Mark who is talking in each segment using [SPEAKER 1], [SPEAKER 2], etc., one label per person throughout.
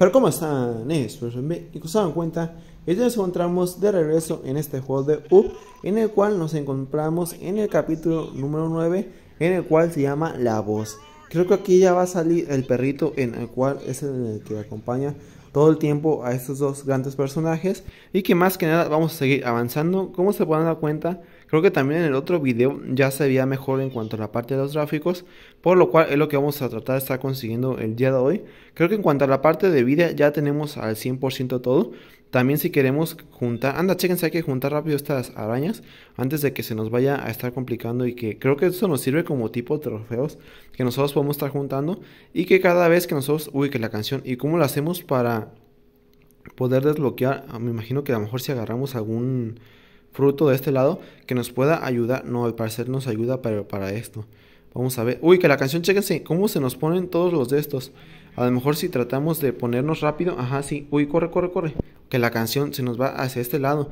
[SPEAKER 1] Pero ¿cómo están? y como se dan cuenta, ellos nos encontramos de regreso en este juego de UP, en el cual nos encontramos en el capítulo número 9, en el cual se llama La Voz. Creo que aquí ya va a salir el perrito, en el cual es el que acompaña todo el tiempo a estos dos grandes personajes, y que más que nada vamos a seguir avanzando. Como se pueden dar cuenta, Creo que también en el otro video ya se veía mejor en cuanto a la parte de los gráficos, por lo cual es lo que vamos a tratar de estar consiguiendo el día de hoy. Creo que en cuanto a la parte de vida ya tenemos al 100% todo. También si queremos juntar, anda, chéquense, hay que juntar rápido estas arañas antes de que se nos vaya a estar complicando y que creo que eso nos sirve como tipo de trofeos que nosotros podemos estar juntando y que cada vez que nosotros, uy, que la canción y cómo lo hacemos para poder desbloquear, ah, me imagino que a lo mejor si agarramos algún fruto de este lado que nos pueda ayudar. No, al parecer nos ayuda para, para esto. Vamos a ver. Uy, que la canción, chequense cómo se nos ponen todos los de estos. A lo mejor si tratamos de ponernos rápido. Ajá, sí. Uy, corre, corre, corre. Que la canción se nos va hacia este lado.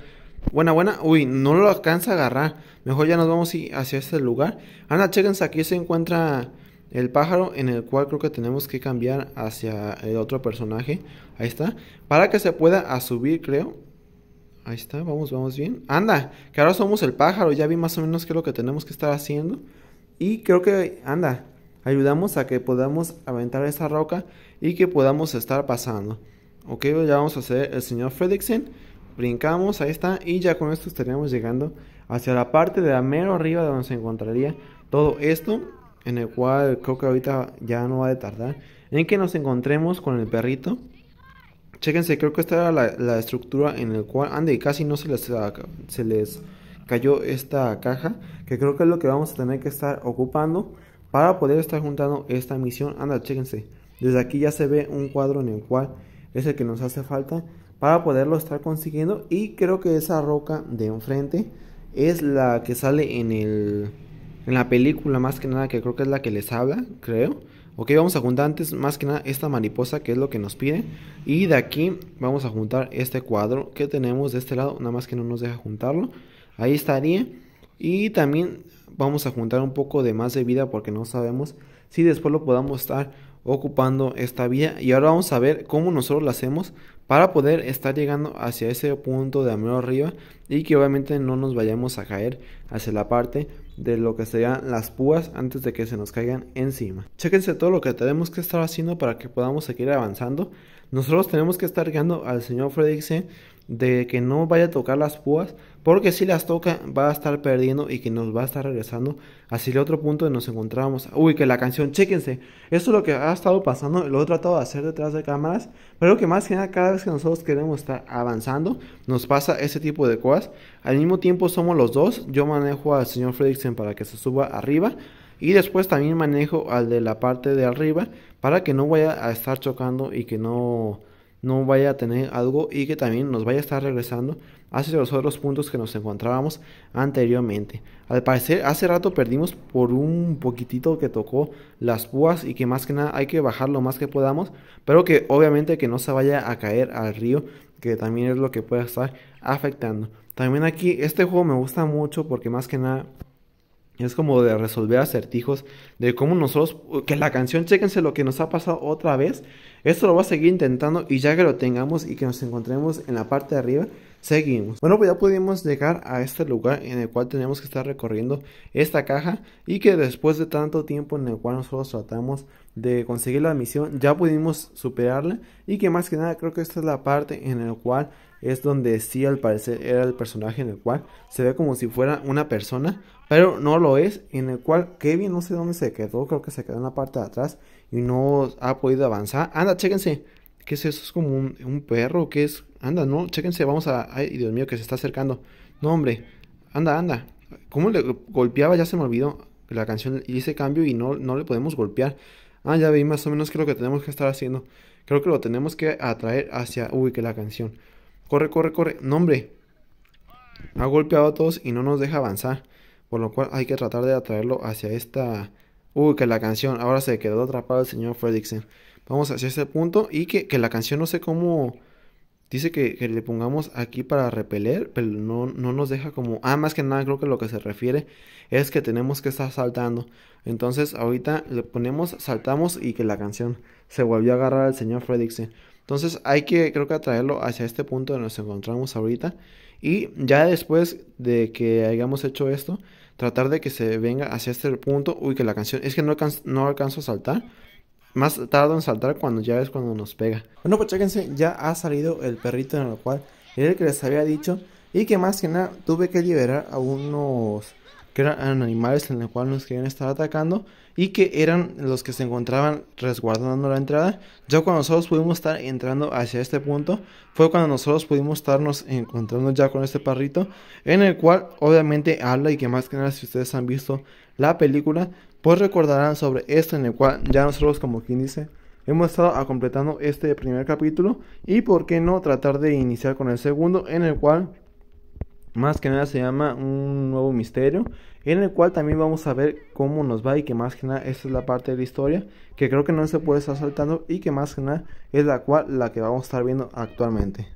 [SPEAKER 1] Buena, buena. Uy, no lo alcanza a agarrar. Mejor ya nos vamos hacia este lugar. Ana, chequense, aquí se encuentra el pájaro en el cual creo que tenemos que cambiar hacia el otro personaje. Ahí está. Para que se pueda a subir, creo. Ahí está, vamos, vamos bien. Anda, que ahora somos el pájaro, ya vi más o menos qué es lo que tenemos que estar haciendo. Y creo que, anda, ayudamos a que podamos aventar esa roca y que podamos estar pasando. Ok, pues ya vamos a hacer el señor Fredricksen. Brincamos, ahí está. Y ya con esto estaríamos llegando hacia la parte de la mero arriba donde se encontraría todo esto. En el cual creo que ahorita ya no va a tardar. En que nos encontremos con el perrito. Chéquense, creo que esta era la, estructura en la cual, ande, casi no se les, ah, se les cayó esta caja, que creo que es lo que vamos a tener que estar ocupando para poder estar juntando esta misión. Anda, chéquense, desde aquí ya se ve un cuadro en el cual es el que nos hace falta para poderlo estar consiguiendo y creo que esa roca de enfrente es la que sale en el en la película más que nada que creo que es la que les habla creo Ok, vamos a juntar antes más que nada esta mariposa que es lo que nos pide. Y de aquí vamos a juntar este cuadro que tenemos de este lado, nada más que no nos deja juntarlo. Ahí estaría. Y también vamos a juntar un poco de más de vida porque no sabemos si después lo podamos estar ocupando esta vía. Y ahora vamos a ver cómo nosotros la hacemos para poder estar llegando hacia ese punto de amor arriba y que obviamente no nos vayamos a caer hacia la parte de lo que serían las púas antes de que se nos caigan encima. Chéquense todo lo que tenemos que estar haciendo para que podamos seguir avanzando. Nosotros tenemos que estar llegando al señor C de que no vaya a tocar las púas, porque si las toca va a estar perdiendo y que nos va a estar regresando hacia el otro punto donde nos encontramos. Uy, que la canción, chéquense, eso es lo que ha estado pasando, lo he tratado de hacer detrás de cámaras, pero que más que nada cada vez que nosotros queremos estar avanzando, nos pasa ese tipo de cosas. Al mismo tiempo somos los dos, yo manejo al señor Fredrickson para que se suba arriba. Y después también manejo al de la parte de arriba para que no vaya a estar chocando y que no no vaya a tener algo y que también nos vaya a estar regresando hacia los otros puntos que nos encontrábamos anteriormente. Al parecer hace rato perdimos por un poquitito que tocó las púas y que más que nada hay que bajar lo más que podamos, pero que obviamente que no se vaya a caer al río, que también es lo que puede estar afectando. También aquí este juego me gusta mucho porque más que nada es como de resolver acertijos, de cómo nosotros, que la canción, chéquense lo que nos ha pasado otra vez, esto lo va a seguir intentando y ya que lo tengamos y que nos encontremos en la parte de arriba, seguimos. Bueno, pues ya pudimos llegar a este lugar en el cual tenemos que estar recorriendo esta caja y que después de tanto tiempo en el cual nosotros tratamos de conseguir la misión, ya pudimos superarla y que más que nada creo que esta es la parte en el cual es donde sí al parecer era el personaje en el cual se ve como si fuera una persona pero no lo es, en el cual Kevin no sé dónde se quedó, creo que se quedó en la parte de atrás y no ha podido avanzar. Anda, chéquense, ¿qué es eso? ¿Es como un, perro? ¿Qué es? Anda, no, chéquense, vamos a... Ay, Dios mío, que se está acercando. No, hombre, anda, anda. ¿Cómo le golpeaba? Ya se me olvidó la canción y ese cambio y no, no le podemos golpear. Ah, ya vi más o menos qué es lo que tenemos que estar haciendo. Creo que lo tenemos que atraer hacia... Uy, que la canción. Corre, corre, corre. No, hombre. Ha golpeado a todos y no nos deja avanzar. Por lo cual hay que tratar de atraerlo hacia esta... Uy, que la canción, ahora se quedó atrapado el señor Fredricksen. Vamos hacia ese punto y que, que la canción no sé cómo... Dice que, le pongamos aquí para repeler, pero no, no, nos deja como... Ah, más que nada creo que lo que se refiere es que tenemos que estar saltando. Entonces ahorita le ponemos saltamos y que la canción se volvió a agarrar al señor Fredricksen. Entonces hay que, creo que atraerlo hacia este punto donde nos encontramos ahorita. Y ya después de que hayamos hecho esto, tratar de que se venga hacia este punto. Uy, que la canción, es que no alcanzo, no a saltar. Más tarde en saltar cuando ya es cuando nos pega. Bueno, pues chéquense, ya ha salido el perrito en el cual era el que les había dicho. Y que más que nada tuve que liberar a unos que eran animales en el cual nos querían estar atacando y que eran los que se encontraban resguardando la entrada. Ya cuando nosotros pudimos estar entrando hacia este punto, fue cuando nosotros pudimos estarnos encontrando ya con este parrito, en el cual obviamente habla y que más que nada si ustedes han visto la película, pues recordarán sobre esto en el cual ya nosotros como quien dice hemos estado completando este primer capítulo y por qué no tratar de iniciar con el segundo en el cual más que nada se llama Un nuevo misterio, en el cual también vamos a ver cómo nos va y que más que nada esta es la parte de la historia que creo que no se puede estar saltando y que más que nada es la cual la que vamos a estar viendo actualmente.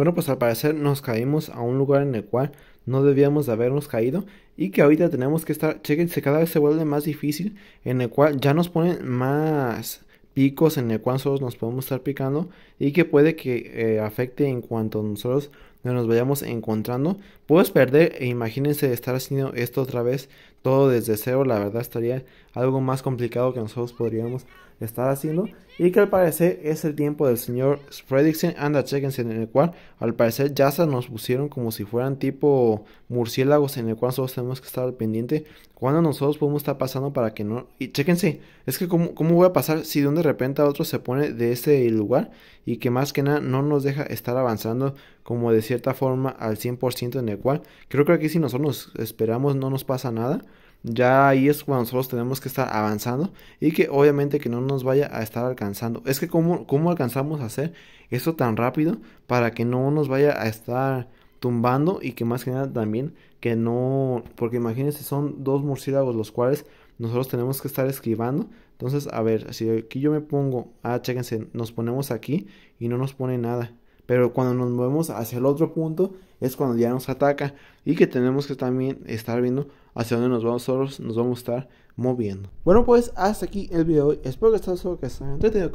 [SPEAKER 1] Bueno, pues al parecer nos caímos a un lugar en el cual no debíamos de habernos caído y que ahorita tenemos que estar, chequense, cada vez se vuelve más difícil en el cual ya nos ponen más picos en el cual nosotros nos podemos estar picando y que puede que eh, afecte en cuanto nosotros nos vayamos encontrando. Puedes perder e imagínense estar haciendo esto otra vez todo desde cero, la verdad estaría algo más complicado que nosotros podríamos estar haciendo y que al parecer es el tiempo del señor Fredrickson, anda chequense en el cual al parecer ya se nos pusieron como si fueran tipo murciélagos en el cual nosotros tenemos que estar pendiente cuando nosotros podemos estar pasando para que no y chequense es que cómo, voy a pasar si de un de repente a otro se pone de ese lugar y que más que nada no nos deja estar avanzando como de cierta forma al 100% en el cual creo que aquí si nosotros esperamos no nos pasa nada ya ahí es cuando nosotros tenemos que estar avanzando y que obviamente que no nos vaya a estar alcanzando. Es que cómo, cómo alcanzamos a hacer esto tan rápido para que no nos vaya a estar tumbando y que más que nada también que no, porque imagínense son dos murciélagos los cuales nosotros tenemos que estar esquivando. Entonces, a ver, si aquí yo me pongo, ah, chéquense, nos ponemos aquí y no nos pone nada. Pero cuando nos movemos hacia el otro punto es cuando ya nos ataca y que tenemos que también estar viendo hacia donde nos vamos nosotros, nos vamos a estar moviendo. Bueno, pues hasta aquí el video de hoy. Espero que estén que estén entretenido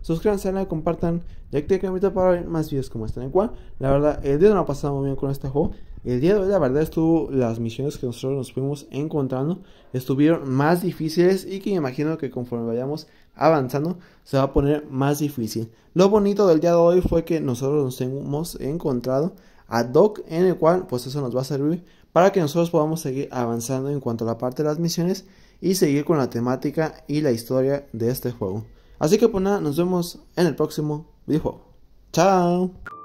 [SPEAKER 1] Suscríbanse compartan y activen la campanita para ver más videos como este. En cual, la verdad, el día no ha pasado muy bien con este juego. El día de hoy, la verdad, estuvo las misiones que nosotros nos fuimos encontrando estuvieron más difíciles y que me imagino que conforme vayamos avanzando se va a poner más difícil. Lo bonito del día de hoy fue que nosotros nos hemos encontrado a Doc, en el cual, pues eso nos va a servir para que nosotros podamos seguir avanzando en cuanto a la parte de las misiones y seguir con la temática y la historia de este juego. Así que pues nada, nos vemos en el próximo videojuego. ¡Chao!